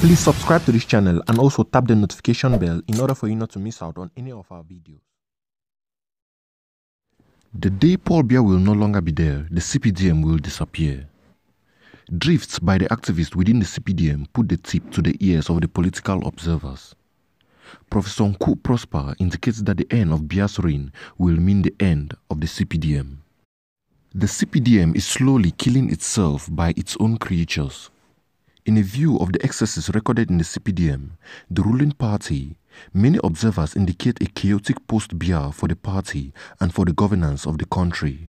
Please subscribe to this channel and also tap the notification bell in order for you not to miss out on any of our videos. The day Paul Bia will no longer be there, the CPDM will disappear. Drifts by the activists within the CPDM put the tip to the ears of the political observers. Professor Nku Prosper indicates that the end of Bia's reign will mean the end of the CPDM. The CPDM is slowly killing itself by its own creatures. In a view of the excesses recorded in the CPDM, the ruling party, many observers indicate a chaotic post bia for the party and for the governance of the country.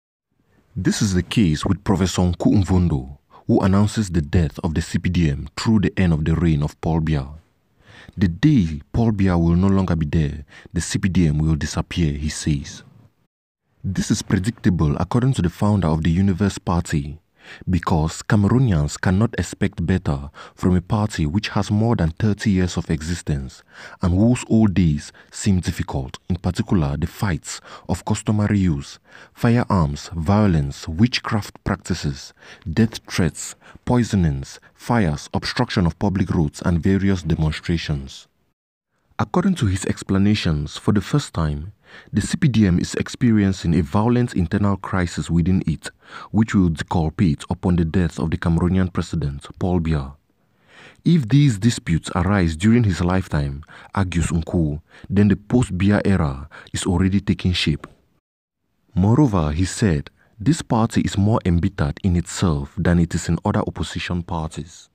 This is the case with Professor Nku Mvondo, who announces the death of the CPDM through the end of the reign of Paul Bia. The day Paul Bia will no longer be there, the CPDM will disappear, he says. This is predictable according to the founder of the Universe Party, because Cameroonians cannot expect better from a party which has more than 30 years of existence and whose old days seem difficult, in particular the fights of customary use, firearms, violence, witchcraft practices, death threats, poisonings, fires, obstruction of public roads and various demonstrations. According to his explanations, for the first time, the CPDM is experiencing a violent internal crisis within it, which will decorpate upon the death of the Cameroonian president, Paul Biya. If these disputes arise during his lifetime, argues Unku, then the post-Biya era is already taking shape. Moreover, he said, this party is more embittered in itself than it is in other opposition parties.